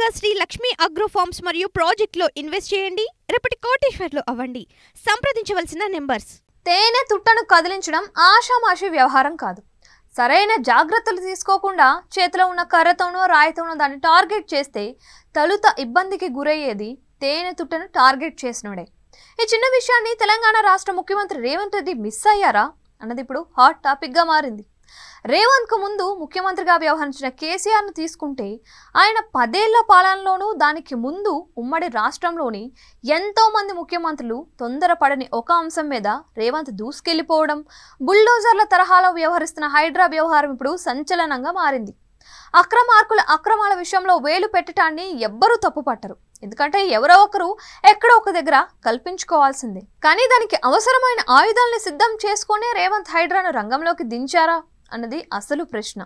గా Shri Lakshmi agro forms మరియు ప్రాజెక్ట్లో ఇన్వెస్ట్ చేయండి రేపటి కోటేశ్వర్లు అవ్వండి సంప్రదించవలసిన నెంబర్స్ తేనె తుట్టను కదిలించడం ఆషామాషి వ్యవహారం కాదు సరైన జాగ్రత్తలు తీసుకోకుండా చేతిలో ఉన్న కర్రతోనో రాయితోనో దాన్ని టార్గెట్ చేస్తే తలుత ఇబ్బందికి గురయ్యేది తేనె తుట్టను టార్గెట్ చేసినోడే ఈ చిన్న విషయాన్ని తెలంగాణ రాష్ట్ర ముఖ్యమంత్రి రేవంత్ రెడ్డి మిస్ అయ్యారా అన్నది ఇప్పుడు హాట్ టాపిక్గా మారింది రేవంత్ కు ముందు ముఖ్యమంత్రిగా వ్యవహరించిన కేసీఆర్ను తీసుకుంటే ఆయన పదేళ్ల పాలనలోనూ దానికి ముందు ఉమ్మడి రాష్ట్రంలోని ఎంతోమంది ముఖ్యమంత్రులు తొందరపడని ఒక అంశం మీద రేవంత్ దూసుకెళ్లిపోవడం బుల్డోజర్ల తరహాలో వ్యవహరిస్తున్న హైడ్రా వ్యవహారం ఇప్పుడు సంచలనంగా మారింది అక్రమార్కుల అక్రమాల విషయంలో వేలు పెట్టడాన్ని ఎవ్వరూ తప్పుపట్టరు ఎందుకంటే ఎవరో ఒకరు ఎక్కడో ఒక దగ్గర కల్పించుకోవాల్సిందే కానీ దానికి అవసరమైన ఆయుధాలని సిద్ధం చేసుకునే రేవంత్ హైడ్రాను రంగంలోకి దించారా అన్నది అసలు ప్రశ్న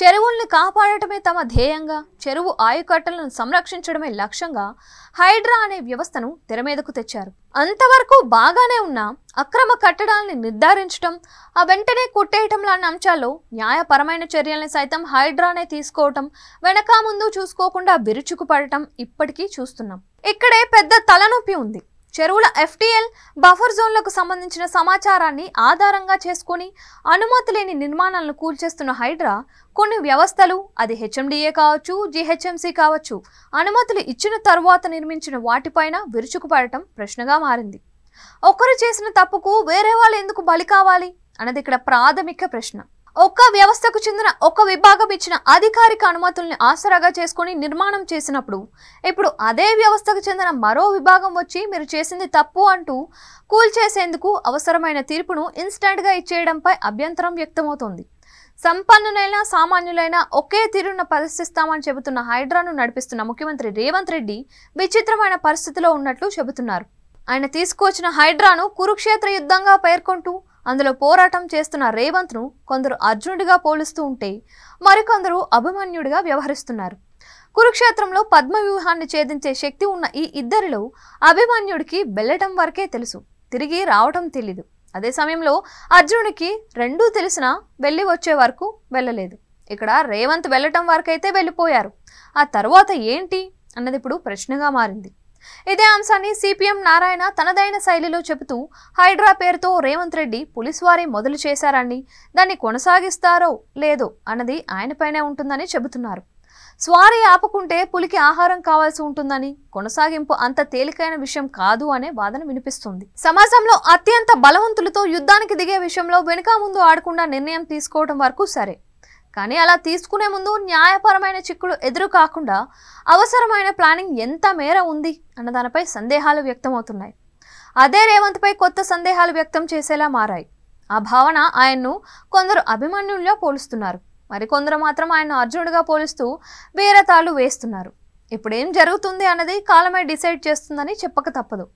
చెరువుల్ని కాపాడటమే తమ ధ్యేయంగా చెరువు ఆయుకట్టలను సంరక్షించడమే లక్ష్యంగా హైడ్రా అనే వ్యవస్థను తెరమీదకు తెచ్చారు అంతవరకు బాగానే ఉన్న అక్రమ కట్టడాల్ని నిర్ధారించడం ఆ వెంటనే కొట్టేయటం లాంటి అంశాల్లో న్యాయపరమైన చర్యల్ని సైతం హైడ్రానే తీసుకోవటం వెనకా ముందు చూసుకోకుండా విరుచుకుపడటం ఇప్పటికీ చూస్తున్నాం ఇక్కడే పెద్ద తలనొప్పి ఉంది చెరువుల ఎఫ్టీఎల్ బఫర్ జోన్లకు సంబంధించిన సమాచారాన్ని ఆధారంగా చేసుకుని అనుమతి లేని నిర్మాణాలను కూల్చేస్తున్న హైడ్రా కొన్ని వ్యవస్థలు అది హెచ్ఎండిఏ కావచ్చు జీహెచ్ఎంసీ కావచ్చు అనుమతులు ఇచ్చిన తరువాత నిర్మించిన వాటిపైన విరుచుకుపడటం ప్రశ్నగా మారింది ఒకరు చేసిన తప్పుకు వేరే వాళ్ళు ఎందుకు బలి కావాలి అన్నది ఇక్కడ ప్రాథమిక ప్రశ్న ఒక్క వ్యవస్థకు చెందిన ఒక విభాగం ఇచ్చిన అధికారిక అనుమతుల్ని ఆసరాగా చేసుకుని నిర్మాణం చేసినప్పుడు ఇప్పుడు అదే వ్యవస్థకు చెందిన మరో విభాగం వచ్చి మీరు చేసింది తప్పు అంటూ కూల్చేసేందుకు అవసరమైన తీర్పును ఇన్స్టెంట్గా ఇచ్చేయడంపై అభ్యంతరం వ్యక్తమవుతోంది సంపన్నులైన సామాన్యులైనా ఒకే తీరును ప్రదర్శిస్తామని చెబుతున్న హైడ్రాను నడిపిస్తున్న ముఖ్యమంత్రి రేవంత్ రెడ్డి విచిత్రమైన పరిస్థితిలో ఉన్నట్లు చెబుతున్నారు ఆయన తీసుకువచ్చిన హైడ్రాను కురుక్షేత్ర యుద్ధంగా పేర్కొంటూ అందులో పోరాటం చేస్తున్న రేవంత్ను కొందరు అర్జునుడిగా పోలుస్తూ ఉంటే మరికొందరు అభిమన్యుడిగా వ్యవహరిస్తున్నారు కురుక్షేత్రంలో పద్మవ్యూహాన్ని ఛేదించే శక్తి ఉన్న ఈ ఇద్దరిలో అభిమన్యుడికి వెళ్ళటం వరకే తెలుసు తిరిగి రావటం తెలీదు అదే సమయంలో అర్జునుడికి రెండూ తెలిసినా వెళ్ళి వచ్చే వరకు వెళ్ళలేదు ఇక్కడ రేవంత్ వెళ్ళటం వరకైతే వెళ్ళిపోయారు ఆ తర్వాత ఏంటి అన్నది ఇప్పుడు ప్రశ్నగా మారింది ఇదే అంశాన్ని సిపిఎం నారాయణ తనదైన శైలిలో చెబుతూ హైడ్రా పేరుతో రేవంత్ రెడ్డి పోలీస్ వారి మొదలు చేశారని దాన్ని కొనసాగిస్తారో లేదో అన్నది ఆయనపైనే ఉంటుందని చెబుతున్నారు స్వారీ ఆపకుంటే పులికి ఆహారం కావాల్సి ఉంటుందని కొనసాగింపు అంత తేలికైన విషయం కాదు అనే వాదన వినిపిస్తుంది సమాజంలో అత్యంత బలవంతులతో యుద్ధానికి దిగే విషయంలో వెనుక ముందు ఆడకుండా నిర్ణయం తీసుకోవడం వరకు సరే కానీ అలా తీసుకునే ముందు న్యాయపరమైన చిక్కులు ఎదురు కాకుండా అవసరమైన ప్లానింగ్ ఎంత మేర ఉంది అన్న దానిపై సందేహాలు వ్యక్తమవుతున్నాయి అదే రేవంత్పై కొత్త సందేహాలు వ్యక్తం చేసేలా మారాయి ఆ భావన ఆయన్ను కొందరు అభిమన్యుల్లో పోలుస్తున్నారు మరికొందరు మాత్రం ఆయన్ను అర్జునుడిగా పోలుస్తూ బీరతాలు వేస్తున్నారు ఇప్పుడేం జరుగుతుంది అన్నది కాలమే డిసైడ్ చేస్తుందని చెప్పక తప్పదు